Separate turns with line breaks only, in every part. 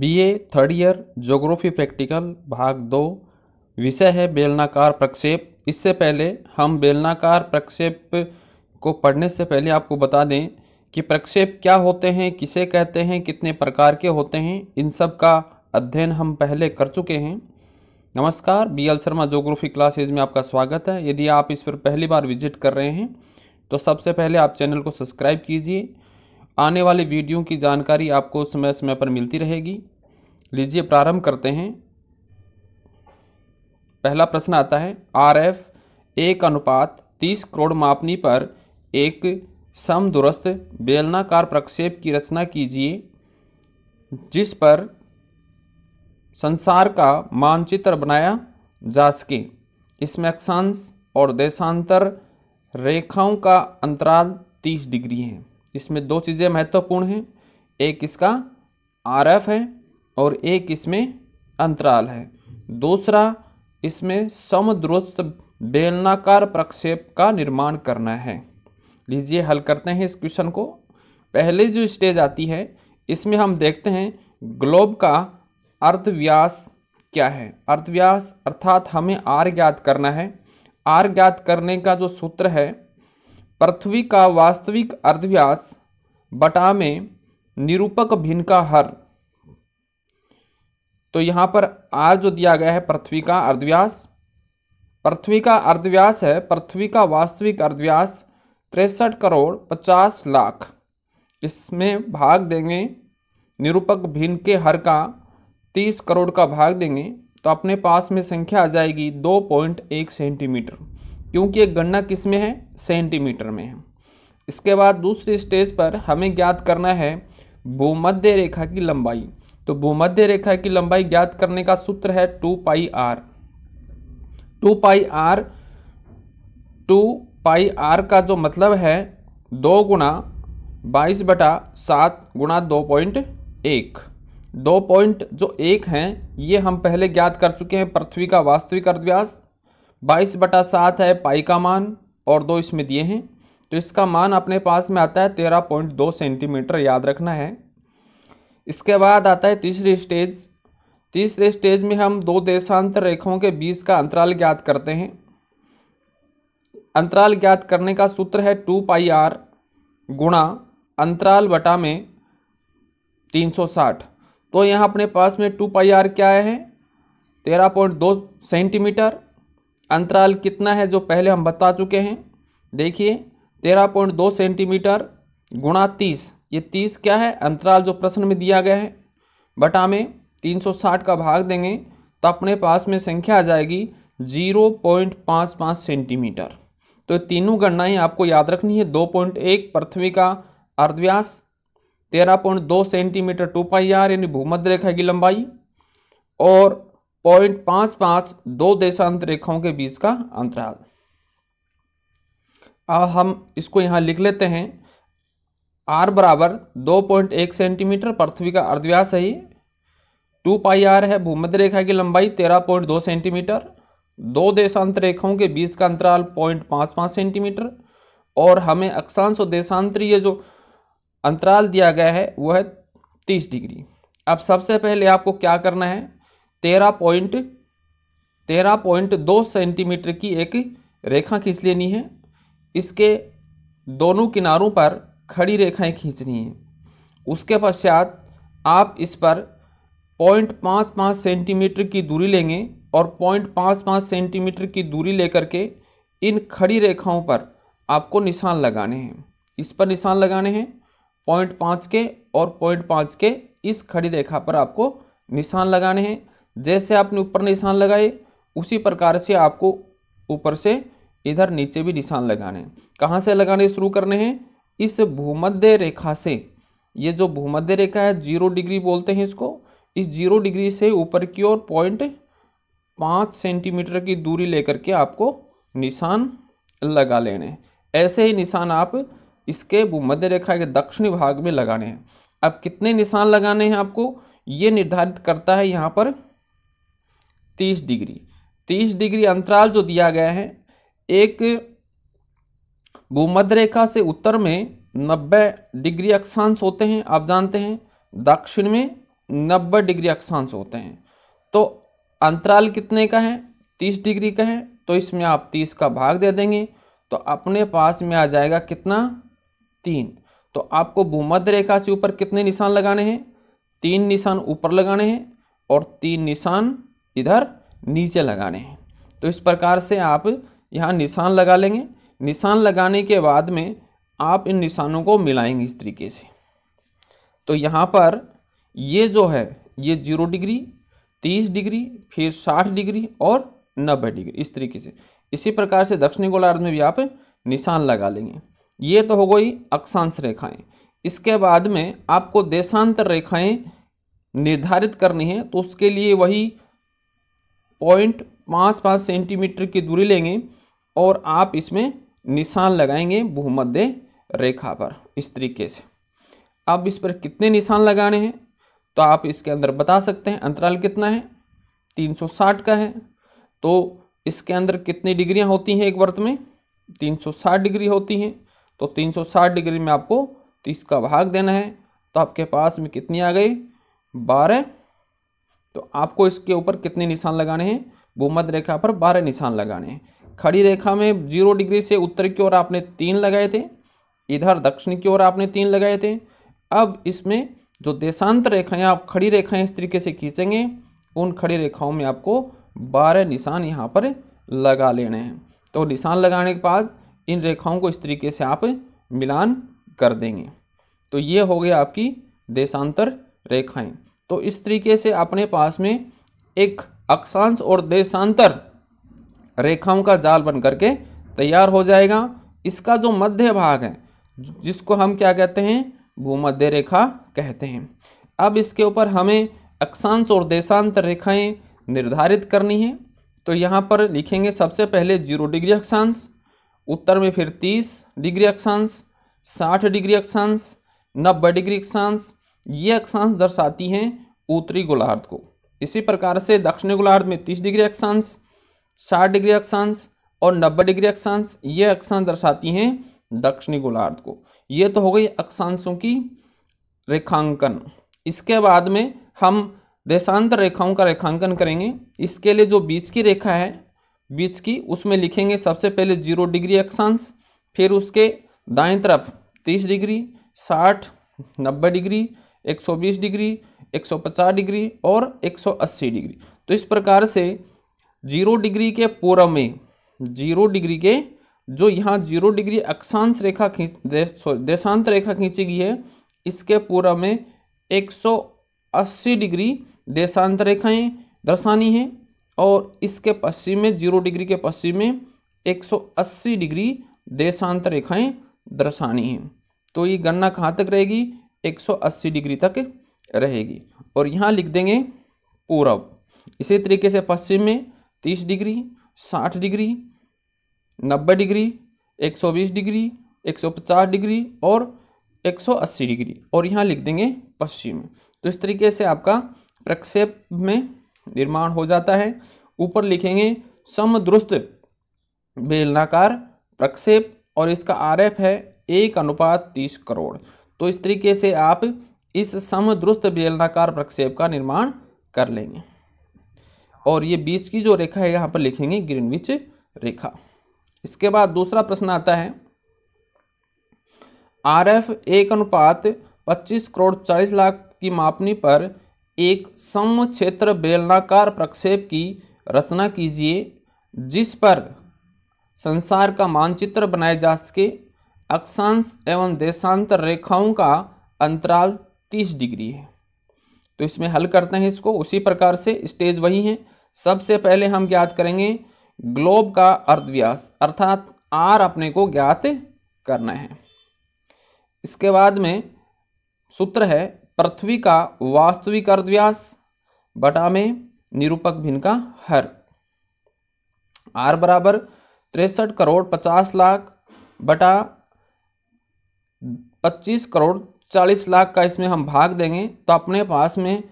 BA third year geography practical भाग दो विषय है बेलनाकार प्रक्षेप इससे पहले हम बेलनाकार प्रक्षेप को पढ़ने से पहले आपको बता दें कि प्रक्षेप क्या होते हैं किसे कहते हैं कितने प्रकार के होते हैं इन सब का अध्ययन हम पहले कर चुके हैं नमस्कार B L Sharma geography classes में आपका स्वागत है यदि आप इस पर पहली बार विजिट कर रहे हैं तो सबसे पहले आप चैनल को सब्सक्राइब कीजिए आने वाले वीडियो की जानकारी आपको समय समय पर मिलती रहेगी लीजिए प्रारंभ करते हैं पहला प्रश्न आता है आर एफ एक अनुपात तीस करोड़ मापनी पर एक दुरुस्त बेलनाकार प्रक्षेप की रचना कीजिए जिस पर संसार का मानचित्र बनाया जा सके इसमें अक्षांश और देशांतर रेखाओं का अंतराल तीस डिग्री है इसमें दो चीज़ें महत्वपूर्ण हैं एक इसका आर एफ है और एक इसमें अंतराल है दूसरा इसमें समदुरुस्त बेलनाकार प्रक्षेप का निर्माण करना है लीजिए हल करते हैं इस क्वेश्चन को पहले जो स्टेज आती है इसमें हम देखते हैं ग्लोब का अर्थव्यास क्या है अर्थव्यास अर्थात हमें आर ज्ञात करना है आर ज्ञात करने का जो सूत्र है पृथ्वी का वास्तविक अर्धव्यास बटा में निरूपक भिन्न का हर तो यहाँ पर आर जो दिया गया है पृथ्वी का अर्धव्यास पृथ्वी का अर्धव्यास है पृथ्वी का वास्तविक अर्धव्यास तिरसठ करोड़ पचास लाख इसमें भाग देंगे निरूपक भिन्न के हर का तीस करोड़ का भाग देंगे तो अपने पास में संख्या आ जाएगी दो पॉइंट एक सेंटीमीटर क्योंकि एक गणना किस में है सेंटीमीटर में है इसके बाद दूसरे स्टेज पर हमें ज्ञात करना है भूमध्य रेखा की लंबाई तो भूमध्य रेखा की लंबाई ज्ञात करने का सूत्र है two pi r two pi r two pi r का जो मतलब है दो गुणा बाईस बटा सात गुणा दो पॉइंट एक दो पॉइंट जो एक हैं ये हम पहले ज्ञात कर चुके हैं पृथ्वी का वास्तविक अर्धव्यास बाईस बटा सात है पाई का मान और दो इसमें दिए हैं तो इसका मान अपने पास में आता है तेरह पॉइंट दो सेंटीमीटर याद रखना है इसके बाद आता है तीसरी स्टेज तीसरे स्टेज में हम दो देशांतर रेखाओं के बीच का अंतराल ज्ञात करते हैं अंतराल ज्ञात करने का सूत्र है टू पाई आर गुणा अंतराल बटा में 360 तो यहाँ अपने पास में टू पाई आर क्या है तेरह पॉइंट दो सेंटीमीटर अंतराल कितना है जो पहले हम बता चुके हैं देखिए तेरह पॉइंट दो सेंटीमीटर गुणा तीस ये तीस क्या है अंतराल जो प्रश्न में दिया गया है बटा में तीन सौ साठ का भाग देंगे तो अपने पास में संख्या आ जाएगी जीरो पॉइंट पाँच पाँच सेंटीमीटर तो तीनों गणनाएं आपको याद रखनी है दो पॉइंट एक पृथ्वी का अर्धव्यास तेरह पॉइंट दो सेंटीमीटर टू पाई आर यानी भूमध्य रेखा की लंबाई और पॉइंट पाँच पाँच दो देशांत रेखाओं के बीच का अंतराल अब हम इसको यहाँ लिख लेते हैं आर बराबर दो पॉइंट एक सेंटीमीटर पृथ्वी का अर्धव्यास है टू पाई आर है भूमध्य रेखा की लंबाई तेरह पॉइंट दो सेंटीमीटर दो देशांत रेखाओं के बीच का अंतराल पॉइंट पाँच पाँच सेंटीमीटर और हमें अक्षांश और देशांतरीय जो अंतराल दिया गया है वह है तीस डिग्री अब सबसे पहले आपको क्या करना है तेरह पॉइंट तेरह पॉइंट दो सेंटीमीटर की एक रेखा खींच लेनी है इसके दोनों किनारों पर खड़ी रेखाएं खींचनी है उसके पश्चात आप इस पर पॉइंट पाँच पाँच सेंटीमीटर की दूरी लेंगे और पॉइंट पाँच पाँच सेंटीमीटर की दूरी लेकर के इन खड़ी रेखाओं पर आपको निशान लगाने हैं इस पर निशान लगाने हैं पॉइंट पाँच के और पॉइंट पाँच के इस खड़ी रेखा पर आपको निशान लगाने हैं जैसे आपने ऊपर निशान लगाए उसी प्रकार से आपको ऊपर से इधर नीचे भी निशान लगाने हैं कहाँ से लगाने शुरू करने हैं इस भूमध्य रेखा से ये जो भूमध्य रेखा है जीरो डिग्री बोलते हैं इसको इस जीरो डिग्री से ऊपर की ओर पॉइंट पाँच सेंटीमीटर की दूरी लेकर के आपको निशान लगा लेने हैं ऐसे ही निशान आप इसके भूमध्य रेखा के दक्षिणी भाग में लगाने हैं अब कितने निशान लगाने हैं आपको ये निर्धारित करता है यहाँ पर तीस डिग्री तीस डिग्री अंतराल जो दिया गया है एक भूमध्य रेखा से उत्तर में नब्बे डिग्री अक्षांश होते हैं आप जानते हैं दक्षिण में नब्बे डिग्री अक्षांश होते हैं तो अंतराल कितने का है तीस डिग्री का है तो इसमें आप तीस का भाग दे देंगे तो अपने पास में आ जाएगा कितना तीन तो आपको भूमध्य रेखा से ऊपर कितने निशान लगाने हैं तीन निशान ऊपर लगाने हैं और तीन निशान इधर नीचे लगाने हैं तो इस प्रकार से आप यहाँ निशान लगा लेंगे निशान लगाने के बाद में आप इन निशानों को मिलाएंगे इस तरीके से तो यहाँ पर ये जो है ये जीरो डिग्री तीस डिग्री फिर साठ डिग्री और नब्बे डिग्री इस तरीके से इसी प्रकार से दक्षिणी गोलार्ध में भी आप निशान लगा लेंगे ये तो हो गई अक्षांश रेखाएं इसके बाद में आपको देशांतर रेखाएं निर्धारित करनी है तो उसके लिए वही पॉइंट पाँच पाँच सेंटीमीटर की दूरी लेंगे और आप इसमें निशान लगाएंगे भूमध्य रेखा पर इस तरीके से अब इस पर कितने निशान लगाने हैं तो आप इसके अंदर बता सकते हैं अंतराल कितना है 360 का है तो इसके अंदर कितनी डिग्रियां होती हैं एक वर्त में 360 डिग्री होती हैं तो 360 डिग्री में आपको तीस का भाग देना है तो आपके पास में कितनी आ गई बारह तो आपको इसके ऊपर कितने निशान लगाने हैं भूमध्य रेखा पर बारह निशान लगाने हैं खड़ी रेखा में जीरो डिग्री से उत्तर की ओर आपने तीन लगाए थे इधर दक्षिण की ओर आपने तीन लगाए थे अब इसमें जो देशांतर रेखाएं आप खड़ी रेखाएं इस तरीके से खींचेंगे उन खड़ी रेखाओं में आपको बारह निशान यहाँ पर लगा लेने हैं तो निशान लगाने के बाद इन रेखाओं को इस तरीके से आप मिलान कर देंगे तो ये हो गया आपकी देशांतर रेखाएं तो इस तरीके से अपने पास में एक अक्षांश और देशांतर रेखाओं का जाल बन करके तैयार हो जाएगा इसका जो मध्य भाग है जिसको हम क्या कहते हैं भूमध्य रेखा कहते हैं अब इसके ऊपर हमें अक्षांश और देशांतर रेखाएं निर्धारित करनी है तो यहाँ पर लिखेंगे सबसे पहले जीरो डिग्री अक्षांश उत्तर में फिर तीस डिग्री अक्षांश साठ डिग्री अक्षांश नब्बे डिग्री अक्षांश ये अक्षांश दर्शाती हैं उत्तरी गोलार्ध को इसी प्रकार से दक्षिणी गोलार्ध में तीस डिग्री अक्षांश साठ डिग्री अक्षांश और नब्बे डिग्री अक्षांश ये अक्षांश दर्शाती हैं दक्षिणी गोलार्ध को ये तो हो गई अक्षांशों की रेखांकन इसके बाद में हम देशांतर रेखाओं का रेखांकन करेंगे इसके लिए जो बीच की रेखा है बीच की उसमें लिखेंगे सबसे पहले जीरो डिग्री अक्षांश फिर उसके दाएं तरफ तीस डिग्री साठ नब्बे डिग्री 120 डिग्री 150 डिग्री और 180 डिग्री तो इस प्रकार से जीरो डिग्री के पूर्व में जीरो डिग्री के जो यहाँ जीरो डिग्री अक्षांश रेखा खींच सॉरी देशांत रेखा खींची गई है इसके पूर्व में 180 डिग्री देशांत रेखाएं दर्शानी हैं और इसके पश्चिम में जीरो डिग्री के पश्चिम में 180 डिग्री देशांत रेखाएं दर्शानी हैं तो ये गणना कहाँ तक रहेगी 180 डिग्री तक रहेगी और यहाँ लिख देंगे पूरब इसी तरीके से पश्चिम में 30 degree 60 degree 90 degree 120 degree 150 degree और 180 डिग्री और यहाँ लिख देंगे पश्चिम तो इस तरीके से आपका प्रक्षेप में निर्माण हो जाता है ऊपर लिखेंगे समद्रुस्त बेलनाकार प्रक्षेप और इसका आरएफ है एक अनुपात तीस करोड़ तो इस तरीके से आप इस समद्रुस्त बेलनाकार प्रक्षेप का निर्माण कर लेंगे और ये बीच की जो रेखा है यहाँ पर लिखेंगे ग्रीनविच रेखा इसके बाद दूसरा प्रश्न आता है आर एफ एक अनुपात पच्चीस करोड़ चालीस लाख की मापनी पर एक सम क्षेत्र बेलनाकार प्रक्षेप की रचना कीजिए जिस पर संसार का मानचित्र बनाया जा सके अक्षांश एवं देशांतर रेखाओं का अंतराल तीस डिग्री है तो इसमें हल करते हैं इसको उसी प्रकार से स्टेज वही है सबसे पहले हम ज्ञात करेंगे ग्लोब का अर्धव्यास अर्थात आर अपने को ज्ञात करना है इसके बाद में सूत्र है पृथ्वी का वास्तविक अर्धव्यास बटा में निरूपक भिन्न का हर आर बराबर तिरसठ करोड़ पचास लाख बटा पच्चीस करोड़ चालीस लाख का इसमें हम भाग देंगे तो अपने पास में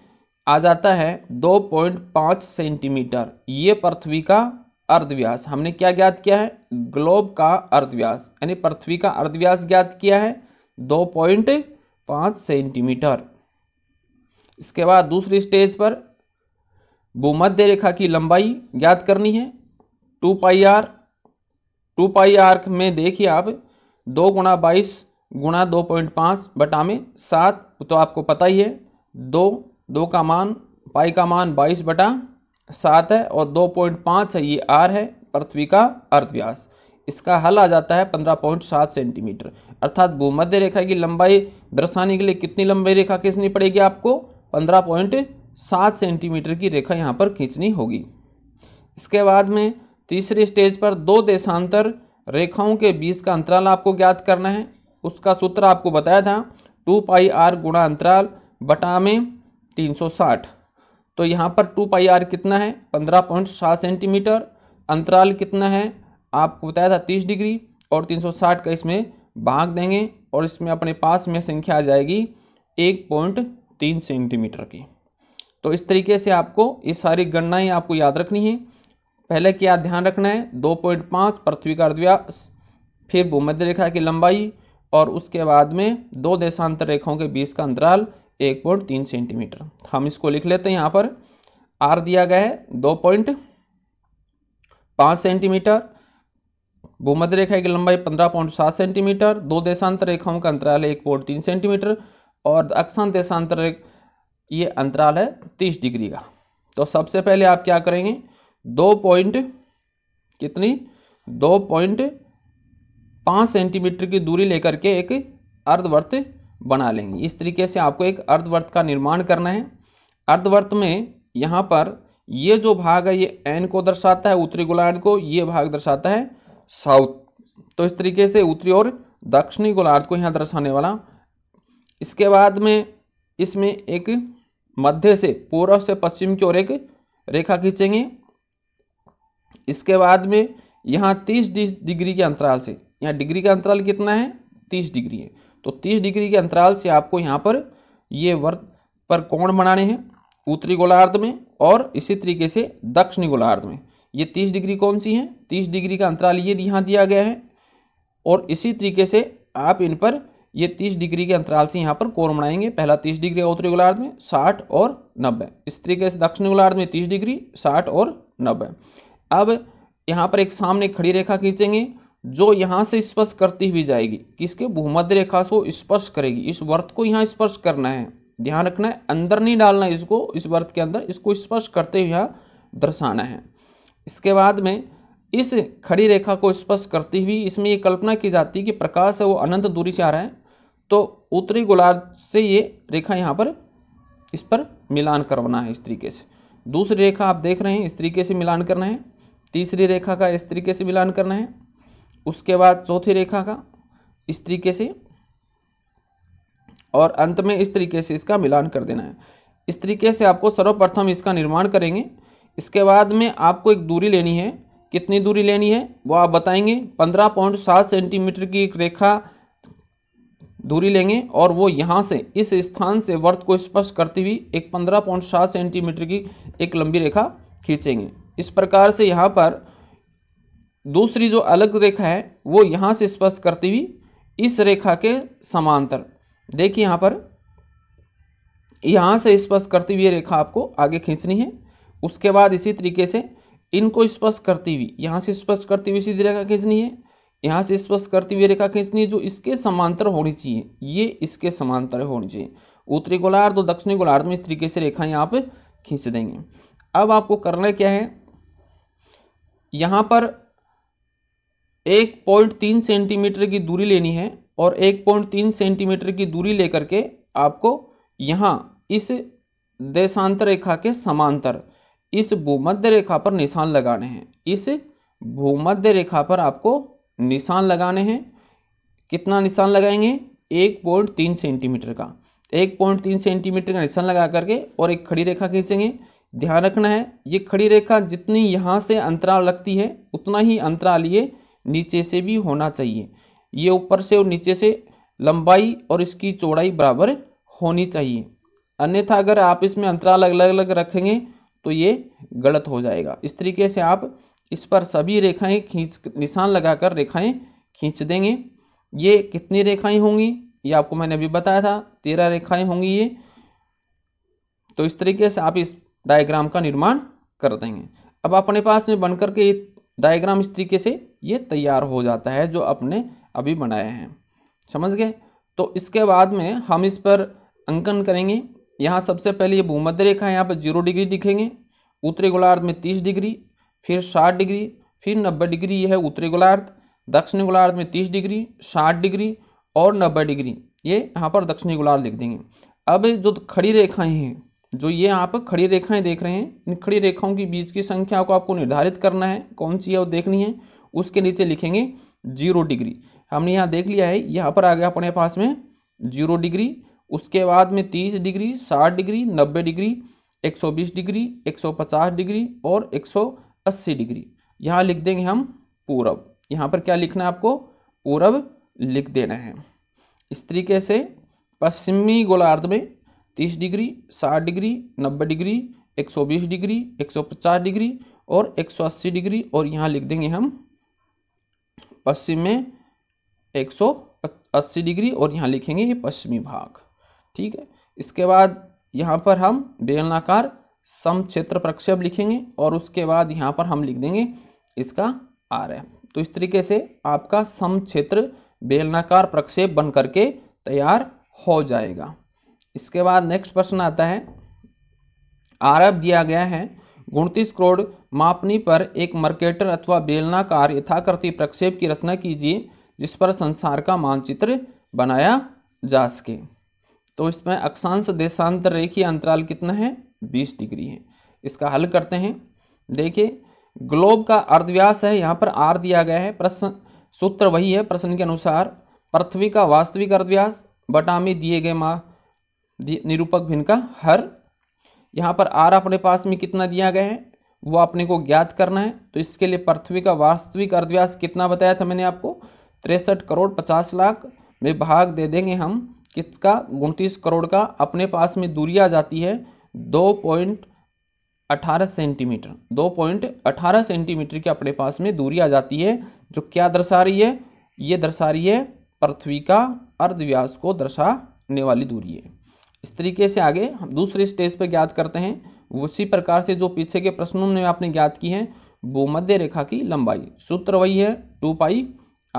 आ जाता है दो पॉइंट पाँच सेंटीमीटर ये पृथ्वी का अर्धव्यास हमने क्या ज्ञात किया है ग्लोब का अर्धव्यास यानी पृथ्वी का अर्धव्यास ज्ञात किया है दो पॉइंट पाँच सेंटीमीटर इसके बाद दूसरी स्टेज पर भूमध्य रेखा की लंबाई ज्ञात करनी है two pi r two pi r में देखिए आप दो गुणा बाईस गुणा दो पॉइंट पाँच बटा में सात तो आपको पता ही है दो दो का मान पाई का मान बाईस बटा सात है और दो पॉइंट पाँच है ये आर है पृथ्वी का अर्थव्यास इसका हल आ जाता है पंद्रह पॉइंट सात सेंटीमीटर अर्थात भूमध्य रेखा की लंबाई दर्शाने के लिए कितनी लंबाई रेखा खींचनी पड़ेगी आपको पंद्रह पॉइंट सात सेंटीमीटर की रेखा यहाँ पर खींचनी होगी इसके बाद में तीसरे स्टेज पर दो देशांतर रेखाओं के बीच का अंतराल आपको ज्ञात करना है उसका सूत्र आपको बताया था टू पाई आर गुणा अंतराल बटा में तीन सौ साठ तो यहाँ पर टू पाई आर कितना है पंद्रह पॉइंट सात सेंटीमीटर अंतराल कितना है आपको बताया था तीस डिग्री और तीन सौ साठ का इसमें भाग देंगे और इसमें अपने पास में संख्या आ जाएगी एक पॉइंट तीन सेंटीमीटर की तो इस तरीके से आपको ये सारी गणनाएं आपको याद रखनी है पहले क्या ध्यान रखना है दो पॉइंट पाँच पृथ्वी का अर्धव्यास फिर भूमध्य रेखा की लंबाई और उसके बाद में दो देशांतर रेखाओं के बीच का अंतराल एक पॉइंट तीन सेंटीमीटर हम इसको लिख लेते हैं यहाँ पर आर दिया गया है दो पॉइंट पाँच सेंटीमीटर भूमध्य रेखा की लंबाई पंद्रह पॉइंट सात सेंटीमीटर दो देशांतर रेखाओं का अंतराल है एक पॉइंट तीन सेंटीमीटर और अक्षांत देशांतर ये अंतराल है तीस डिग्री का तो सबसे पहले आप क्या करेंगे दो पॉइंट कितनी दो पॉइंट पाँच सेंटीमीटर की दूरी लेकर के एक अर्धवर्त बना लेंगे इस तरीके से आपको एक अर्धवर्त का निर्माण करना है अर्धवर्त में यहाँ पर ये जो भाग है ये एन को दर्शाता है उत्तरी गोलार्ध को ये भाग दर्शाता है साउथ तो इस तरीके से उत्तरी और दक्षिणी गोलार्ध को यहाँ दर्शाने वाला इसके बाद में इसमें एक मध्य से पूर्व से पश्चिम की ओर एक रेखा खींचेंगे इसके बाद में यहाँ तीस डिग्री के अंतराल से यहाँ डिग्री का अंतराल कितना है तीस डिग्री है तो तीस डिग्री के अंतराल से आपको यहाँ पर ये वर्त पर कोण बनाने हैं उत्तरी गोलार्ध में और इसी तरीके से दक्षिणी गोलार्ध में ये तीस डिग्री कौन सी है तीस डिग्री का अंतराल ये यहाँ दिया गया है और इसी तरीके से आप इन पर ये तीस डिग्री के अंतराल से यहाँ पर कोण बनाएंगे पहला तीस डिग्री उत्तरी गोलार्ध में साठ और नब्बे इस तरीके से दक्षिणी गोलार्ध में तीस डिग्री साठ और नब्बे अब यहाँ पर एक सामने खड़ी रेखा खींचेंगे जो यहाँ से स्पर्श करती हुई जाएगी किसके भूमध्य रेखा को स्पर्श करेगी इस वर्त को यहाँ स्पर्श करना है ध्यान रखना है अंदर नहीं डालना है इसको इस वर्त के अंदर इसको स्पर्श करते हुए यहाँ दर्शाना है इसके बाद में इस खड़ी रेखा को स्पर्श करती हुई इसमें ये कल्पना की जाती है कि प्रकाश है वो अनंत दूरी से आ रहा है तो उत्तरी गोलार्ध से ये रेखा यहाँ पर इस पर मिलान करवाना है इस तरीके से दूसरी रेखा आप देख रहे हैं इस तरीके से मिलान करना है तीसरी रेखा का इस तरीके से मिलान करना है उसके बाद चौथी रेखा का इस तरीके से और अंत में इस तरीके से इसका मिलान कर देना है इस तरीके से आपको सर्वप्रथम इसका निर्माण करेंगे इसके बाद में आपको एक दूरी लेनी है कितनी दूरी लेनी है वो आप बताएंगे पंद्रह पॉइंट सात सेंटीमीटर की एक रेखा दूरी लेंगे और वो यहाँ से इस स्थान से वर्त को स्पर्श करती हुई एक पंद्रह पॉइंट सात सेंटीमीटर की एक लंबी रेखा खींचेंगे इस प्रकार से यहाँ पर दूसरी जो अलग रेखा है वो यहाँ से स्पर्श करती हुई इस रेखा के समांतर देखिए यहाँ पर यहाँ से स्पर्श करती हुई रेखा आपको आगे खींचनी है उसके बाद इसी तरीके से इनको स्पर्श करती हुई यहाँ से स्पर्श करती हुई सीधी रेखा खींचनी है यहाँ से स्पर्श करती हुई रेखा खींचनी है जो इसके समांतर होनी चाहिए ये इसके समांतर होनी चाहिए उत्तरी गोलार्ध और दक्षिणी गोलार्ध में इस तरीके से यहाँ आप खींच देंगे अब आपको करना क्या है यहाँ पर एक पॉइंट तीन सेंटीमीटर की दूरी लेनी है और एक पॉइंट तीन सेंटीमीटर की दूरी लेकर के आपको यहाँ इस देशांतर रेखा के समांतर इस भूमध्य रेखा पर निशान लगाने हैं इस भूमध्य रेखा पर आपको निशान लगाने हैं कितना निशान लगाएंगे एक पॉइंट तीन सेंटीमीटर का एक पॉइंट तीन सेंटीमीटर का निशान लगा करके और एक खड़ी रेखा खींचेंगे ध्यान रखना है ये खड़ी रेखा जितनी यहाँ से अंतराल रखती है उतना ही अंतराल ये नीचे से भी होना चाहिए ये ऊपर से और नीचे से लंबाई और इसकी चौड़ाई बराबर होनी चाहिए अन्यथा अगर आप इसमें अंतराल अलग अलग रखेंगे तो ये गलत हो जाएगा इस तरीके से आप इस पर सभी रेखाएं खींच निशान लगाकर रेखाएं खींच देंगे ये कितनी रेखाएं होंगी ये आपको मैंने अभी बताया था तेरह रेखाएं होंगी ये तो इस तरीके से आप इस डायग्राम का निर्माण कर देंगे अब अपने पास में बनकर के डायग्राम इस तरीके से ये तैयार हो जाता है जो अपने अभी बनाए हैं समझ गए तो इसके बाद में हम इस पर अंकन करेंगे यहाँ सबसे पहले ये भूमध्य रेखा है यहाँ पर जीरो डिग्री दिखेंगे उत्तरी गोलार्ध में तीस डिग्री फिर साठ डिग्री फिर नब्बे डिग्री ये है उत्तरी गोलार्ध दक्षिणी गोलार्ध में तीस डिग्री साठ डिग्री और नब्बे डिग्री ये यहाँ पर दक्षिणी गोलार्ध लिख देंगे अब जो खड़ी रेखाएँ हैं जो ये आप खड़ी रेखाएं देख रहे हैं इन खड़ी रेखाओं के बीच की संख्या को आपको निर्धारित करना है कौन सी है वो देखनी है उसके नीचे लिखेंगे जीरो डिग्री हमने यहाँ देख लिया है यहाँ पर आ गया अपने पास में जीरो डिग्री उसके बाद में तीस डिग्री साठ डिग्री नब्बे डिग्री एक सौ बीस डिग्री एक सौ पचास डिग्री और एक सौ अस्सी डिग्री यहाँ लिख देंगे हम पूरब यहाँ पर क्या लिखना है आपको पूरब लिख देना है इस तरीके से पश्चिमी गोलार्ध में तीस डिग्री साठ डिग्री नब्बे डिग्री एक सौ बीस डिग्री एक सौ पचास डिग्री और एक सौ अस्सी डिग्री और यहाँ लिख देंगे हम पश्चिम में एक सौ अस्सी डिग्री और यहाँ लिखेंगे ये पश्चिमी भाग ठीक है इसके बाद यहाँ पर हम बेलनाकार सम क्षेत्र प्रक्षेप लिखेंगे और उसके बाद यहाँ पर हम लिख देंगे इसका आर एफ तो इस तरीके से आपका सम क्षेत्र बेलनाकार प्रक्षेप बन करके तैयार हो जाएगा इसके बाद नेक्स्ट प्रश्न आता है आरब दिया गया है उनतीस करोड़ मापनी पर एक मर्केटर अथवा बेलनाकार यथाकृति प्रक्षेप की रचना कीजिए जिस पर संसार का मानचित्र बनाया जा सके तो इसमें अक्षांश देशांतर रेखीय अंतराल कितना है 20 डिग्री है इसका हल करते हैं देखिए ग्लोब का अर्धव्यास है यहाँ पर आर दिया गया है प्रश्न सूत्र वही है प्रश्न के अनुसार पृथ्वी का वास्तविक अर्धव्यास बटामी दिए गए मा निरूपक भिन्न का हर यहाँ पर आर अपने पास में कितना दिया गया है वो अपने को ज्ञात करना है तो इसके लिए पृथ्वी का वास्तविक अर्धव्यास कितना बताया था मैंने आपको तिरसठ करोड़ पचास लाख में भाग दे देंगे हम किसका उनतीस करोड़ का अपने पास में दूरी आ जाती है दो पॉइंट अठारह सेंटीमीटर दो पॉइंट अठारह सेंटीमीटर की अपने पास में दूरी आ जाती है जो क्या दर्शा रही है ये दर्शा रही है पृथ्वी का अर्धव्यास को दर्शाने वाली दूरी है इस तरीके से आगे हम दूसरे स्टेज पर ज्ञात करते हैं उसी प्रकार से जो पीछे के प्रश्नों में आपने ज्ञात की है वो मध्य रेखा की लंबाई सूत्र वही है टू पाई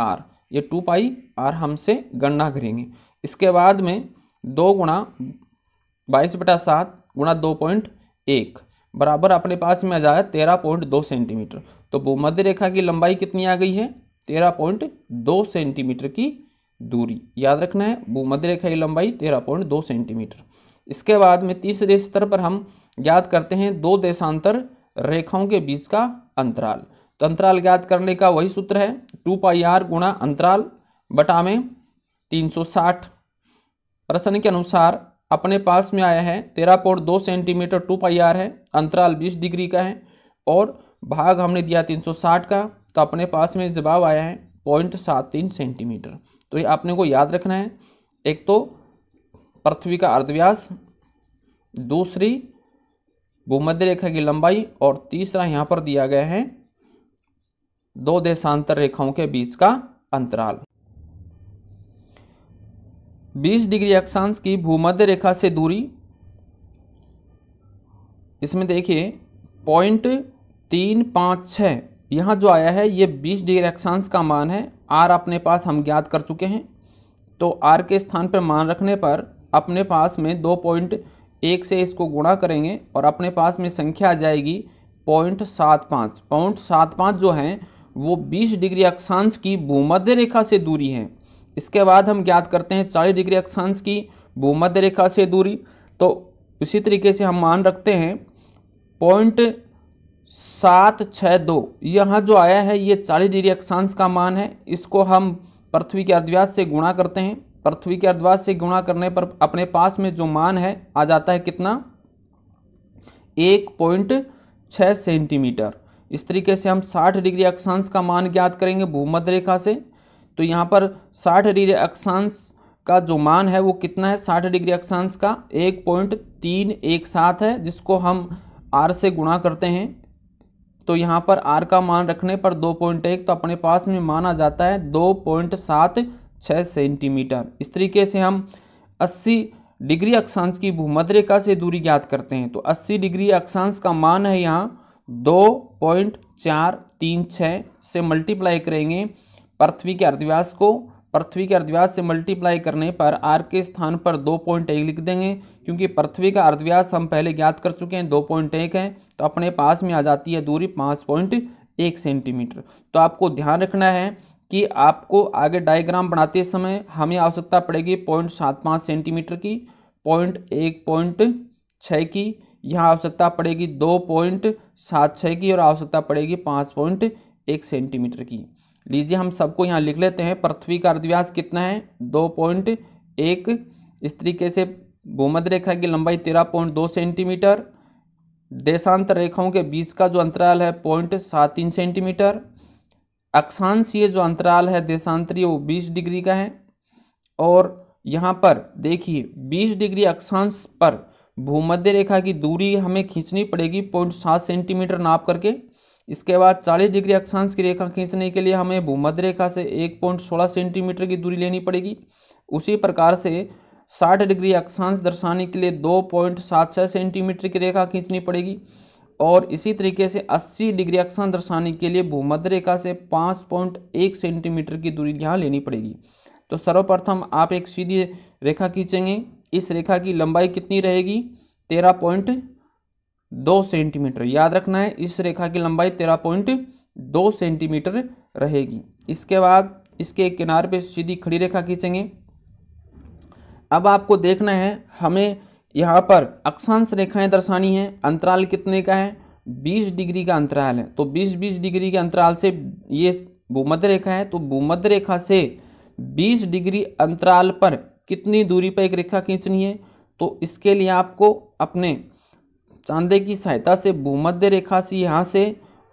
आर ये टू पाई आर हमसे गणना करेंगे इसके बाद में दो गुणा बाईस बटा सात गुणा दो पॉइंट एक बराबर अपने पास में आ जाए तेरह पॉइंट दो सेंटीमीटर तो भूमध्य रेखा की लंबाई कितनी आ गई है तेरह पॉइंट दो सेंटीमीटर की दूरी याद रखना है भूमध्य रेखा की लंबाई तेरह पॉइंट दो सेंटीमीटर इसके बाद में तीसरे स्तर पर हम याद करते हैं दो देशांतर रेखाओं के बीच का अंतराल तो अंतराल ज्ञात करने का वही सूत्र है टू पाई आर गुणा अंतराल बटा में तीन सौ साठ प्रश्न के अनुसार अपने पास में आया है तेरह पॉइंट दो सेंटीमीटर टू पाई आर है अंतराल बीस डिग्री का है और भाग हमने दिया तीन सौ साठ का तो अपने पास में जवाब आया है पॉइंट सात तीन सेंटीमीटर तो ये आपने को याद रखना है एक तो पृथ्वी का अर्धव्यास दूसरी भूमध्य रेखा की लंबाई और तीसरा यहाँ पर दिया गया है दो देशांतर रेखाओं के बीच का अंतराल 20 डिग्री अक्षांश की भूमध्य रेखा से दूरी इसमें देखिए पॉइंट तीन पाँच छः यहाँ जो आया है ये 20 डिग्री अक्षांश का मान है आर अपने पास हम ज्ञात कर चुके हैं तो आर के स्थान पर मान रखने पर अपने पास में दो पॉइंट एक से इसको गुणा करेंगे और अपने पास में संख्या आ जाएगी पॉइंट सात पाँच पॉइंट सात पाँच जो हैं वो बीस डिग्री अक्षांश की भूमध्य रेखा से दूरी है इसके बाद हम ज्ञात करते हैं चालीस डिग्री अक्षांश की भूमध्य रेखा से दूरी तो इसी तरीके से हम मान रखते हैं पॉइंट सात छः दो यहाँ जो आया है ये चालीस डिग्री अक्षांश का मान है इसको हम पृथ्वी के अर्धव्यास से गुणा करते हैं पृथ्वी के अर्धव्यास से गुणा करने पर अपने पास में जो मान है आ जाता है कितना एक पॉइंट छः सेंटीमीटर इस तरीके से हम साठ डिग्री अक्षांश का मान ज्ञात करेंगे भूमध्य रेखा से तो यहाँ पर साठ डिग्री अक्षांश का जो मान है वो कितना है साठ डिग्री अक्षांश का एक पॉइंट तीन एक सात है जिसको हम आर से गुणा करते हैं तो यहाँ पर आर का मान रखने पर दो पॉइंट एक तो अपने पास में मान आ जाता है दो पॉइंट सात छः सेंटीमीटर इस तरीके से हम अस्सी डिग्री अक्षांश की भूमध्य रेखा से दूरी ज्ञात करते हैं तो अस्सी डिग्री अक्षांश का मान है यहाँ दो पॉइंट चार तीन छः से मल्टीप्लाई करेंगे पृथ्वी के अर्धव्यास को पृथ्वी के अर्धव्यास से मल्टीप्लाई करने पर आर के स्थान पर दो पॉइंट एक लिख देंगे क्योंकि पृथ्वी का अर्धव्यास हम पहले ज्ञात कर चुके हैं दो पॉइंट एक है तो अपने पास में आ जाती है दूरी पाँच पॉइंट एक सेंटीमीटर तो आपको ध्यान रखना है कि आपको आगे डायग्राम बनाते समय हमें आवश्यकता पड़ेगी पॉइंट सात पाँच सेंटीमीटर की पॉइंट एक पॉइंट छः की यहाँ आवश्यकता पड़ेगी दो पॉइंट सात छः की और आवश्यकता पड़ेगी पाँच पॉइंट एक सेंटीमीटर की लीजिए हम सबको यहाँ लिख लेते हैं पृथ्वी का अर्धव्यास कितना है दो पॉइंट एक इस तरीके से भूमध्य रेखा की लंबाई तेरह पॉइंट दो सेंटीमीटर देशांतर रेखाओं के बीच का जो अंतराल है पॉइंट सात तीन सेंटीमीटर अक्षांशीय जो अंतराल है देशांतरीय वो बीस डिग्री का है और यहाँ पर देखिए बीस डिग्री अक्षांश पर भूमध्य रेखा की दूरी हमें खींचनी पड़ेगी पॉइंट सात सेंटीमीटर नाप करके इसके बाद चालीस डिग्री अक्षांश की रेखा खींचने के लिए हमें भूमध्य रेखा से एक पॉइंट सोलह सेंटीमीटर की दूरी लेनी पड़ेगी उसी प्रकार से साठ डिग्री अक्षांश दर्शाने के लिए दो पॉइंट सात छः सेंटीमीटर की रेखा खींचनी पड़ेगी और इसी तरीके से 80 डिग्री अक्षांश दर्शाने के लिए भूमध्य रेखा से पाँच पॉइंट एक सेंटीमीटर की दूरी यहाँ लेनी पड़ेगी तो सर्वप्रथम आप एक सीधी रेखा खींचेंगे इस रेखा की लंबाई कितनी रहेगी तेरह पॉइंट दो सेंटीमीटर याद रखना है इस रेखा की लंबाई तेरह पॉइंट दो सेंटीमीटर रहेगी इसके बाद इसके किनारे पे सीधी खड़ी रेखा खींचेंगे अब आपको देखना है हमें यहाँ पर अक्षांश रेखाएं दर्शानी है अंतराल कितने का है 20 डिग्री का अंतराल है तो 20-20 डिग्री के अंतराल से ये भूमध्य रेखा है तो भूमध्य रेखा से 20 डिग्री अंतराल पर कितनी दूरी पर एक रेखा खींचनी है तो इसके लिए आपको अपने चांदे की सहायता से भूमध्य रेखा से यहाँ से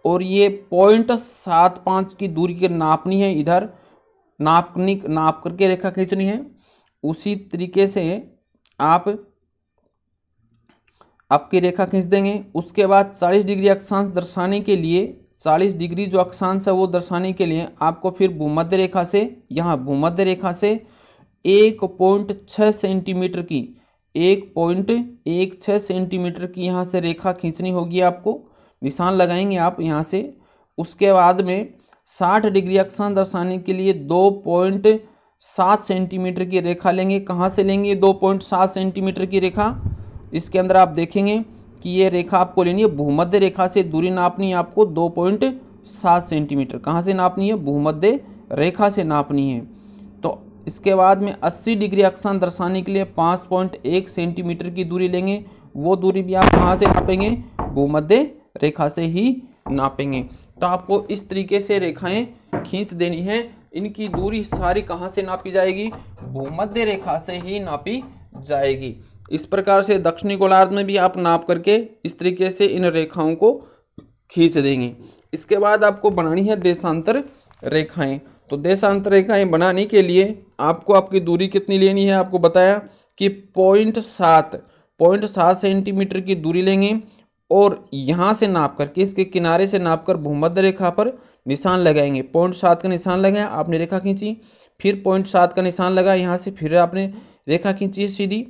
और ये पॉइंट सात पाँच की दूरी के नापनी है इधर नापनी नाप करके रेखा खींचनी है उसी तरीके से आप आपकी रेखा खींच देंगे उसके बाद 40 डिग्री अक्षांश दर्शाने के लिए 40 डिग्री जो अक्षांश है वो दर्शाने के लिए आपको फिर भूमध्य रेखा से यहाँ भूमध्य रेखा से एक पॉइंट छः सेंटीमीटर की एक पॉइंट एक छः सेंटीमीटर की यहाँ से रेखा खींचनी होगी आपको निशान लगाएंगे आप यहाँ से उसके बाद में 60 डिग्री अक्षांश दर्शाने के लिए दो पॉइंट सात सेंटीमीटर की रेखा लेंगे कहाँ से लेंगे दो पॉइंट सात सेंटीमीटर की रेखा इसके अंदर आप देखेंगे कि ये रेखा आपको लेनी है भूमध्य रेखा से दूरी नापनी है आपको दो पॉइंट सात सेंटीमीटर कहाँ से नापनी है भूमध्य रेखा से नापनी है तो इसके बाद में अस्सी डिग्री अक्षांश दर्शाने के लिए पाँच पॉइंट एक सेंटीमीटर की दूरी लेंगे वो दूरी भी आप कहाँ से नापेंगे भूमध्य रेखा से ही नापेंगे तो आपको इस तरीके से रेखाएं खींच देनी है इनकी दूरी सारी कहाँ से नापी जाएगी भूमध्य रेखा से ही नापी जाएगी इस प्रकार से दक्षिणी गोलार्ध में भी आप नाप करके इस तरीके से इन रेखाओं को खींच देंगे इसके बाद आपको बनानी है देशांतर रेखाएं तो देशांतर रेखाएं बनाने के लिए आपको आपकी दूरी कितनी लेनी है आपको बताया कि पॉइंट सात पॉइंट सात सेंटीमीटर की दूरी लेंगे और यहाँ से नाप करके इसके किनारे से नाप कर भूमध्य रेखा पर निशान लगाएंगे पॉइंट सात का निशान लगाया आपने रेखा खींची फिर पॉइंट सात का निशान लगाया यहाँ से फिर आपने रेखा खींची सीधी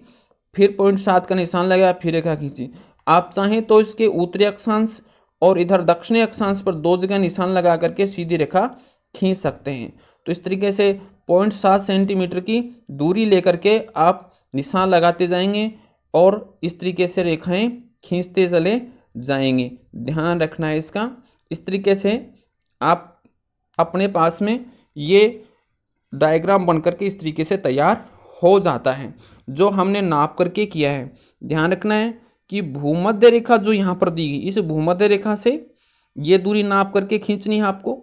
फिर पॉइंट सात का निशान लगाया फिर रेखा खींची आप चाहें तो इसके उत्तरी अक्षांश और इधर दक्षिणी अक्षांश पर दो जगह निशान लगा करके सीधी रेखा खींच सकते हैं तो इस तरीके से पॉइंट सात सेंटीमीटर की दूरी लेकर के आप निशान लगाते जाएंगे और इस तरीके से रेखाएं खींचते चले जाएंगे ध्यान रखना है इसका इस तरीके से आप अपने पास में ये डायग्राम बन करके इस तरीके से तैयार हो जाता है जो हमने नाप करके किया है ध्यान रखना है कि भूमध्य रेखा जो यहाँ पर दी गई इस भूमध्य रेखा से ये दूरी नाप करके खींचनी है आपको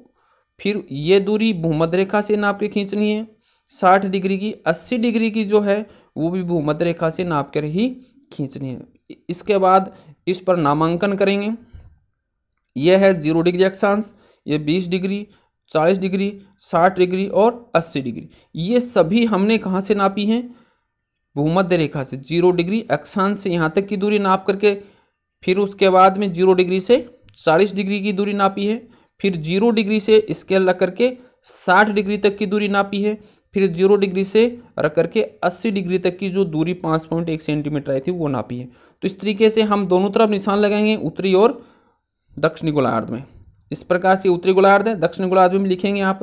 फिर ये दूरी भूमध्य रेखा से नाप के खींचनी है साठ डिग्री की अस्सी डिग्री की जो है वो भी भूमध्य रेखा से नाप कर ही खींचनी है इसके बाद इस पर नामांकन करेंगे यह है जीरो डिग्री अक्षांश ये बीस डिग्री चालीस डिग्री साठ डिग्री और अस्सी डिग्री ये सभी हमने कहाँ से नापी हैं भूमध्य रेखा से जीरो डिग्री अक्षांश से यहाँ तक की दूरी नाप करके फिर उसके बाद में जीरो डिग्री से चालीस डिग्री की दूरी नापी है फिर जीरो डिग्री से स्केल रख करके साठ डिग्री तक की दूरी नापी है फिर जीरो डिग्री से रख करके अस्सी डिग्री तक की जो दूरी पाँच पॉइंट एक सेंटीमीटर आई थी वो नापी है तो इस तरीके से हम दोनों तरफ निशान लगाएंगे उत्तरी और दक्षिणी गोलार्ध में इस प्रकार से उत्तरी गोलार्ध है दक्षिणी गोलार्ध में लिखेंगे आप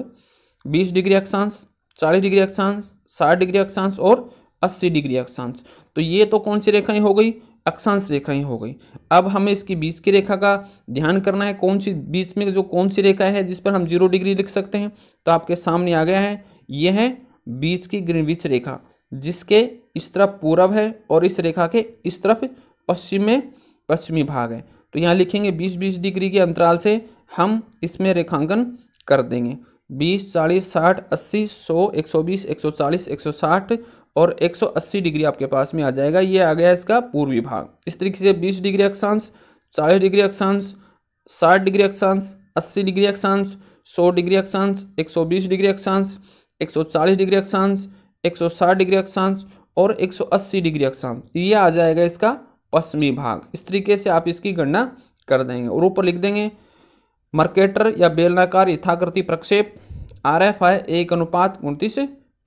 बीस डिग्री अक्षांश चालीस डिग्री अक्षांश साठ डिग्री अक्षांश और अस्सी डिग्री अक्षांश तो ये तो कौन सी रेखाएं हो गई अक्षांश रेखाएं हो गई अब हमें इसकी बीच की रेखा का ध्यान करना है कौन सी बीच में जो कौन सी रेखा है जिस पर हम जीरो डिग्री लिख सकते हैं तो आपके सामने आ गया है ये है बीच की बीच रेखा जिसके इस तरफ पूरब है और इस रेखा के इस तरफ पश्चिम में पश्चिमी भाग है तो यहाँ लिखेंगे बीस बीस डिग्री के अंतराल से हम इसमें रेखांकन कर देंगे बीस चालीस साठ अस्सी सौ एक सौ बीस एक सौ चालीस एक सौ साठ और 180 डिग्री आपके पास में आ जाएगा ये आ गया इसका पूर्वी भाग इस तरीके से 20 डिग्री अक्षांश 40 डिग्री अक्षांश 60 डिग्री अक्षांश 80 डिग्री अक्षांश 100 डिग्री अक्षांश 120 डिग्री अक्षांश 140 डिग्री अक्षांश 160 डिग्री अक्षांश और 180 डिग्री अक्षांश ये आ जाएगा इसका पश्चिमी भाग इस तरीके से आप इसकी गणना कर देंगे और ऊपर लिख देंगे मर्केटर या बेलनाकार यथाकृति प्रक्षेप आर एफ आई एक अनुपात उनतीस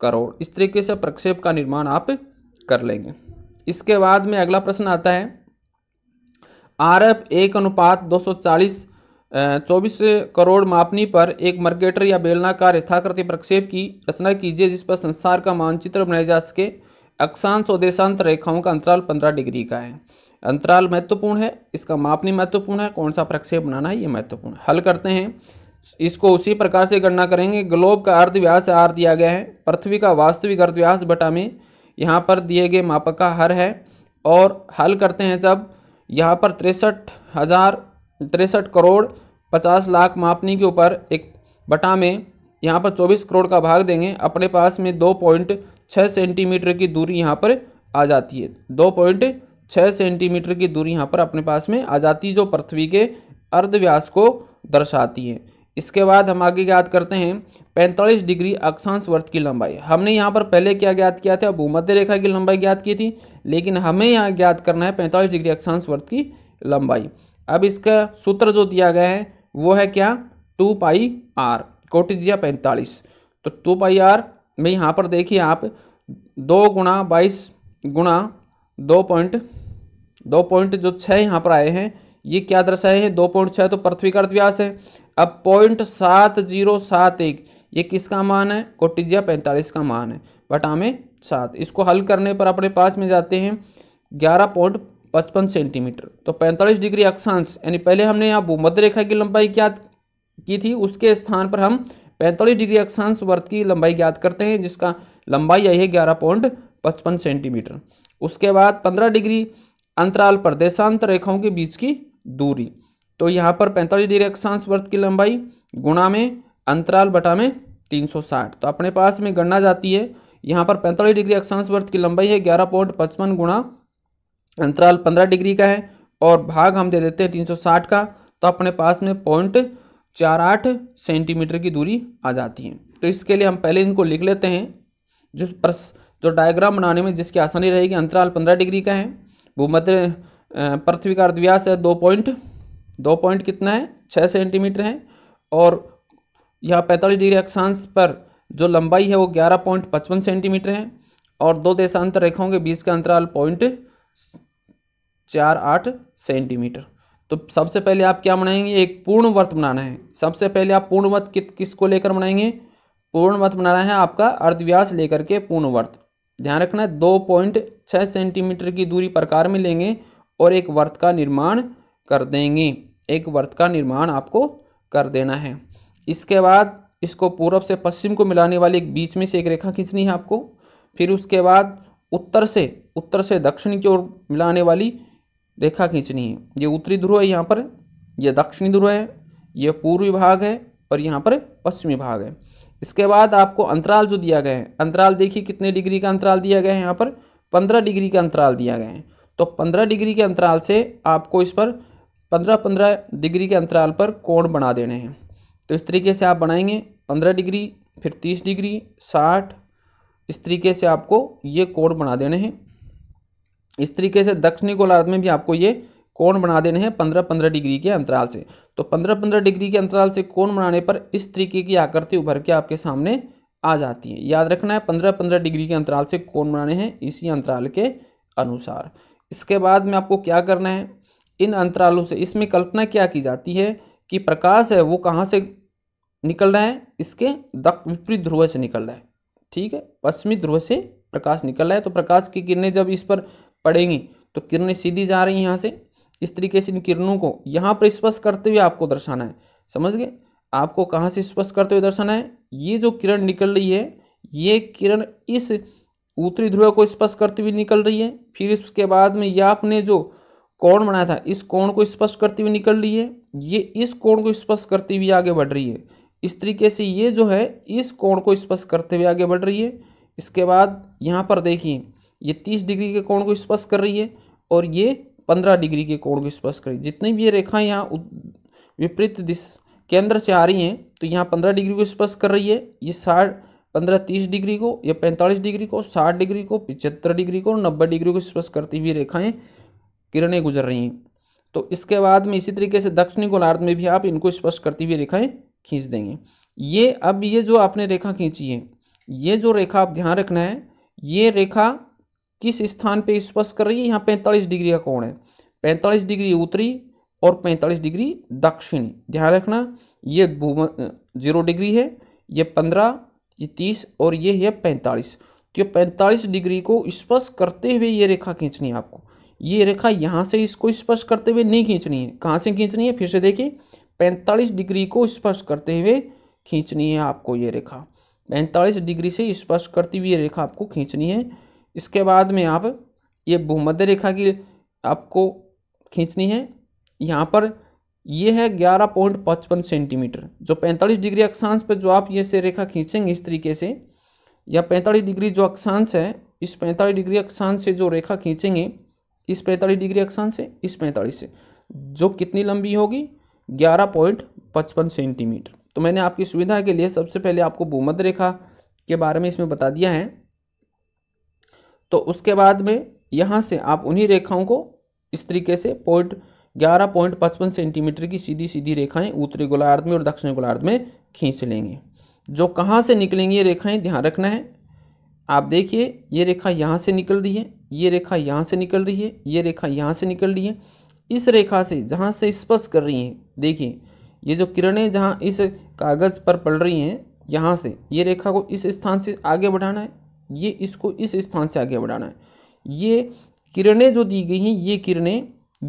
करोड़ इस तरीके से प्रक्षेप का निर्माण आप कर लेंगे इसके बाद में अगला प्रश्न आता है आर एफ एक अनुपात दो सौ चालीस चौबीस करोड़ मापनी पर एक मर्केटर या बेलनाकार यथाकृति प्रक्षेप की रचना कीजिए जिस पर संसार का मानचित्र बनाया जा सके अक्षांश और देशांत रेखाओं का अंतराल पंद्रह डिग्री का है अंतराल महत्वपूर्ण है इसका मापनी महत्वपूर्ण है कौन सा प्रक्षेप बनाना है ये महत्वपूर्ण हल करते हैं इसको उसी प्रकार से गणना करेंगे ग्लोब का अर्धव्यास आर दिया गया है पृथ्वी का वास्तविक अर्धव्यास बटा में यहाँ पर दिए गए मापक का हर है और हल करते हैं जब यहाँ पर तिरसठ हज़ार तिरसठ करोड़ पचास लाख मापनी के ऊपर एक बटा में यहाँ पर चौबीस करोड़ का भाग देंगे अपने पास में दो पॉइंट छः सेंटीमीटर की दूरी यहाँ पर आ जाती है दो पॉइंट छः सेंटीमीटर की दूरी यहाँ पर अपने पास में आ जाती है जो पृथ्वी के अर्धव्यास को दर्शाती है इसके बाद हम आगे याद करते हैं 45 डिग्री अक्षांश वर्त की लंबाई हमने यहाँ पर पहले क्या ज्ञात किया था भूमध्य रेखा की लंबाई ज्ञात की थी लेकिन हमें यहाँ ज्ञात करना है 45 डिग्री अक्षांश वर्त की लंबाई अब इसका सूत्र जो दिया गया है वो है क्या टू पाई आर कोटिजिया पैंतालीस तो टू पाई आर में यहाँ पर देखिए आप दो गुणा बाईस गुणा दो पॉइंट दो पॉइंट जो छः यहाँ पर आए हैं ये क्या दर्शाए हैं दो पॉइंट छः तो पृथ्वी का अर्थव्यास है अब पॉइंट सात जीरो सात एक ये किसका मान है कोटिजिया पैंतालीस का मान है बटा में सात इसको हल करने पर अपने पास में जाते हैं ग्यारह पॉइंट पचपन सेंटीमीटर तो पैंतालीस डिग्री अक्षांश यानी पहले हमने यहाँ भूमध्य रेखा की लंबाई क्या की थी उसके स्थान पर हम पैंतालीस डिग्री अक्षांश वर्त की लंबाई ज्ञात करते हैं जिसका लंबाई आई है ग्यारह पॉइंट पचपन सेंटीमीटर उसके बाद पंद्रह डिग्री अंतराल पर देशांतर रेखाओं के बीच की दूरी तो यहाँ पर पैंतालीस डिग्री अक्षांश वर्त की लंबाई गुणा में अंतराल बटा में 360 तो अपने पास में गणना जाती है यहाँ पर पैंतालीस डिग्री अक्षांश वर्त की लंबाई है ग्यारह पॉइंट पचपन गुणा अंतराल पंद्रह डिग्री का है और भाग हम दे देते हैं तीन सौ साठ का तो अपने पास में पॉइंट चार आठ सेंटीमीटर की दूरी आ जाती है तो इसके लिए हम पहले इनको लिख लेते हैं जो प्रस जो डायग्राम बनाने में जिसकी आसानी रहेगी अंतराल पंद्रह डिग्री का है भूमध्य पृथ्वी का अर्धव्यास है दो पॉइंट दो पॉइंट कितना है छः सेंटीमीटर है और यह पैंतालीस डिग्री अक्षांश पर जो लंबाई है वो ग्यारह पॉइंट पचपन सेंटीमीटर है और दो देशांतर रेखाओं के बीच का अंतराल पॉइंट चार आठ सेंटीमीटर तो सबसे पहले आप क्या बनाएंगे एक व्रत बनाना है सबसे पहले आप पूर्णवर्त कित किस को लेकर बनाएंगे व्रत बनाना है आपका अर्धव्यास लेकर के व्रत ध्यान रखना दो पॉइंट छः सेंटीमीटर की दूरी प्रकार में लेंगे और एक व्रत का निर्माण कर देंगे एक व्रत का निर्माण आपको कर देना है इसके बाद इसको पूर्व से पश्चिम को मिलाने वाली एक बीच में से एक रेखा खींचनी है आपको फिर उसके बाद उत्तर से उत्तर से दक्षिण की ओर मिलाने वाली रेखा खींचनी है ये उत्तरी ध्रुव है यहाँ पर यह दक्षिणी ध्रुव है यह पूर्वी भाग है और यहाँ पर पश्चिमी भाग है इसके बाद आपको अंतराल जो दिया गया है अंतराल देखिए कितने डिग्री का अंतराल दिया गया है यहाँ पर पंद्रह डिग्री का अंतराल दिया गया है तो पंद्रह डिग्री के अंतराल से आपको इस पर पंद्रह पंद्रह डिग्री के अंतराल पर कोण बना देने हैं तो इस तरीके से आप बनाएंगे पंद्रह डिग्री फिर तीस डिग्री साठ इस तरीके से आपको ये कोण बना देने हैं इस तरीके से दक्षिणी गोलार्ध में भी आपको ये कोण बना देने हैं पंद्रह पंद्रह डिग्री के अंतराल से तो पंद्रह पंद्रह डिग्री के अंतराल से कोण बनाने पर इस तरीके की आकृति उभर के आपके सामने आ जाती है याद रखना है पंद्रह पंद्रह डिग्री के अंतराल से कोण बनाने हैं इसी अंतराल के अनुसार इसके बाद में आपको क्या करना है इन अंतरालों से इसमें कल्पना क्या की जाती है कि प्रकाश है वो कहाँ से निकल रहा है इसके विपरीत ध्रुव से निकल रहा है ठीक है पश्चिमी ध्रुव से प्रकाश निकल रहा है तो प्रकाश की किरणें जब इस पर पड़ेंगी तो किरणें सीधी जा रही हैं यहाँ से इस तरीके से इन किरणों को यहाँ पर स्पर्श करते हुए आपको दर्शाना है समझ गए आपको कहाँ से स्पर्श करते हुए दर्शाना है ये जो किरण निकल रही है ये किरण इस उत्तरी ध्रुव को स्पर्श करते हुए निकल रही है फिर इसके बाद में यह आपने जो कोण बनाया था इस कोण को स्पर्श करते हुए निकल रही है ये इस कोण को स्पर्श करते हुए आगे बढ़ रही है इस तरीके से ये जो है इस कोण को स्पर्श करते हुए आगे बढ़ रही है इसके बाद यहाँ पर देखिए ये तीस डिग्री के कोण को स्पर्श कर रही है और ये पंद्रह डिग्री के कोण को स्पर्श कर रही है जितनी भी ये रेखाएं यहाँ विपरीत दिश केंद्र से आ रही हैं तो यहाँ पंद्रह डिग्री को स्पर्श कर रही है ये साठ पंद्रह तीस डिग्री को या पैंतालीस डिग्री को साठ डिग्री को पिचहत्तर डिग्री को नब्बे डिग्री को स्पर्श करती हुई रेखाएँ किरणें गुजर रही हैं तो इसके बाद में इसी तरीके से दक्षिणी गोलार्ध में भी आप इनको स्पर्श करती हुई रेखाएँ खींच देंगे ये अब ये जो आपने रेखा खींची है ये जो रेखा आप ध्यान रखना है ये रेखा किस स्थान पे स्पर्श कर रही है यहाँ पैंतालीस डिग्री का कोण है पैंतालीस डिग्री उत्तरी और पैंतालीस डिग्री दक्षिणी ध्यान रखना ये भूम जीरो डिग्री है ये पंद्रह ये तीस और ये है पैंतालीस तो ये पैंतालीस डिग्री को स्पर्श करते हुए ये रेखा खींचनी है आपको ये रेखा यहाँ से इसको स्पर्श करते हुए नहीं खींचनी है कहाँ से खींचनी है फिर से देखिए पैंतालीस डिग्री को स्पर्श करते हुए खींचनी है आपको ये रेखा पैंतालीस डिग्री से स्पर्श करती हुई ये रेखा आपको खींचनी है इसके बाद में आप ये भूमध्य रेखा की आपको खींचनी है यहाँ पर ये है ग्यारह पॉइंट पचपन सेंटीमीटर जो पैंतालीस डिग्री अक्षांश पर जो आप ये से रेखा खींचेंगे इस तरीके से या पैंतालीस डिग्री जो अक्षांश है इस पैंतालीस डिग्री अक्षांश से जो रेखा खींचेंगे इस पैंतालीस डिग्री अक्षांश से इस पैंतालीस से जो कितनी लंबी होगी ग्यारह पॉइंट पचपन सेंटीमीटर तो मैंने आपकी सुविधा के लिए सबसे पहले आपको भूमध्य रेखा के बारे में इसमें बता दिया है तो उसके बाद में यहाँ से आप उन्हीं रेखाओं को इस तरीके से पॉइंट ग्यारह पॉइंट पचपन सेंटीमीटर की सीधी सीधी रेखाएं उत्तरी गोलार्ध में और दक्षिणी गोलार्ध में खींच लेंगे जो कहाँ से निकलेंगी ये रेखाएं ध्यान रखना है आप देखिए ये रेखा यहाँ से निकल रही है ये रेखा यहाँ से निकल रही है ये रेखा यहाँ से निकल रही है इस रेखा से जहाँ से स्पर्श कर रही हैं देखिए ये जो किरणें जहाँ इस कागज़ पर पड़ रही हैं यहाँ से ये रेखा को इस स्थान से आगे बढ़ाना है ये इसको इस स्थान से आगे बढ़ाना है ये किरणें जो दी गई हैं ये किरणें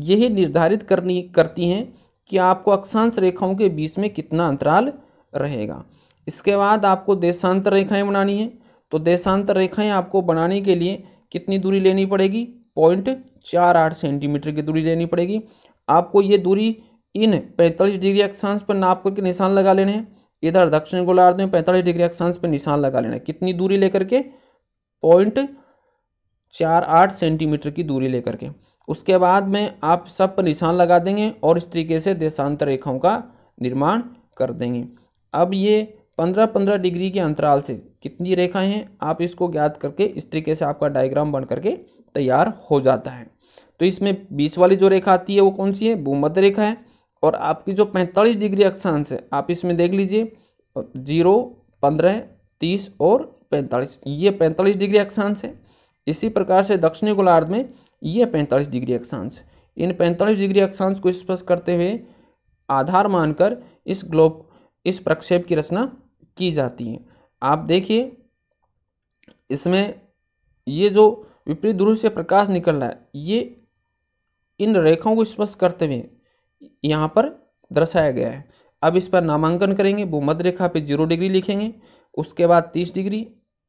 यही निर्धारित करनी करती हैं कि आपको अक्षांश रेखाओं के बीच में कितना अंतराल रहेगा इसके बाद आपको देशांतर रेखाएं बनानी है तो देशांतर रेखाएं आपको बनाने के लिए कितनी दूरी लेनी पड़ेगी पॉइंट चार आठ सेंटीमीटर की दूरी लेनी पड़ेगी आपको ये दूरी इन पैंतालीस डिग्री अक्षांश पर नाप करके निशान लगा लेने हैं इधर दक्षिण गोलार्ध में पैंतालीस डिग्री अक्षांश पर निशान लगा लेना है कितनी दूरी लेकर के पॉइंट चार आठ सेंटीमीटर की दूरी लेकर के उसके बाद में आप सब पर निशान लगा देंगे और इस तरीके से देशांतर रेखाओं का निर्माण कर देंगे अब ये पंद्रह पंद्रह डिग्री के अंतराल से कितनी रेखाएं हैं आप इसको ज्ञात करके इस तरीके से आपका डायग्राम बन करके तैयार हो जाता है तो इसमें बीस वाली जो रेखा आती है वो कौन सी है भूमध्य रेखा है और आपकी जो पैंतालीस डिग्री अक्षांश है आप इसमें देख लीजिए जीरो पंद्रह तीस और पैंतालीस ये पैंतालीस डिग्री अक्षांश है इसी प्रकार से दक्षिणी गोलार्ध में ये पैंतालीस डिग्री अक्षांश इन पैंतालीस डिग्री अक्षांश को स्पष्ट करते हुए आधार मानकर इस ग्लोब इस प्रक्षेप की रचना की जाती है आप देखिए इसमें ये जो विपरीत ध्रुव से प्रकाश निकल रहा है ये इन रेखाओं को स्पष्ट करते हुए यहाँ पर दर्शाया गया है अब इस पर नामांकन करेंगे वो मध्य रेखा पे जीरो डिग्री लिखेंगे उसके बाद तीस डिग्री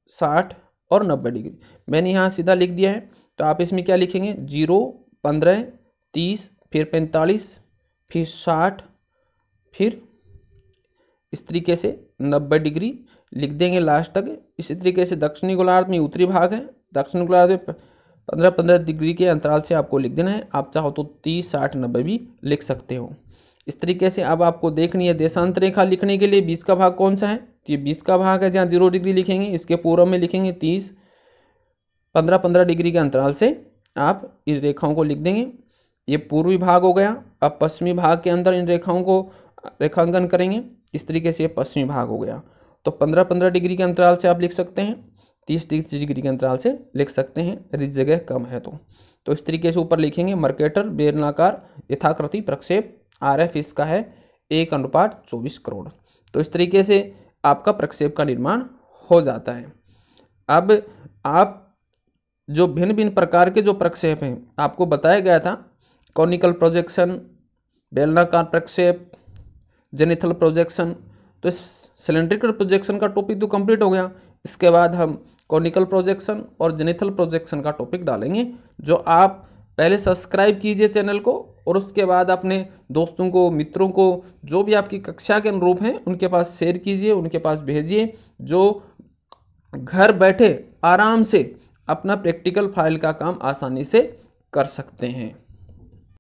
साठ और नब्बे डिग्री मैंने यहाँ सीधा लिख दिया है तो आप इसमें क्या लिखेंगे जीरो पंद्रह तीस फिर पैंतालीस फिर साठ फिर इस तरीके से नब्बे डिग्री लिख देंगे लास्ट तक इसी तरीके से दक्षिणी गोलार्ध में उत्तरी भाग है दक्षिणी गोलार्ध में पंद्रह पंद्रह डिग्री के अंतराल से आपको लिख देना है आप चाहो तो तीस साठ नब्बे भी लिख सकते हो इस तरीके से अब आपको देखनी है देशांतरेखा रेखा लिखने के लिए बीच का भाग कौन सा है तो ये बीस का भाग है जहाँ जीरो डिग्री लिखेंगे इसके पूर्व में लिखेंगे तीस पंद्रह पंद्रह डिग्री के अंतराल से आप इन रेखाओं को लिख देंगे ये पूर्वी भाग हो गया अब पश्चिमी भाग के अंदर इन रेखाओं को रेखांकन करेंगे इस तरीके से पश्चिमी भाग हो गया तो पंद्रह पंद्रह डिग्री के अंतराल से आप लिख सकते हैं तीस तीस डिग्री के अंतराल से लिख सकते हैं यदि जगह कम है तो तो इस तरीके से ऊपर लिखेंगे मर्केटर बेरनाकार यथाकृति प्रक्षेप आर एफ इसका है एक अनुपात चौबीस करोड़ तो इस तरीके से आपका प्रक्षेप का निर्माण हो जाता है अब आप जो भिन्न भिन्न प्रकार के जो प्रक्षेप हैं आपको बताया गया था कॉनिकल प्रोजेक्शन बेलनाकार प्रक्षेप जेनिथल प्रोजेक्शन तो इस सिलेंड्रिकल प्रोजेक्शन का टॉपिक तो कंप्लीट हो गया इसके बाद हम कॉनिकल प्रोजेक्शन और जेनिथल प्रोजेक्शन का टॉपिक डालेंगे जो आप पहले सब्सक्राइब कीजिए चैनल को और उसके बाद अपने दोस्तों को मित्रों को जो भी आपकी कक्षा के अनुरूप हैं उनके पास शेयर कीजिए उनके पास भेजिए जो घर बैठे आराम से अपना प्रैक्टिकल फाइल का काम आसानी से कर सकते हैं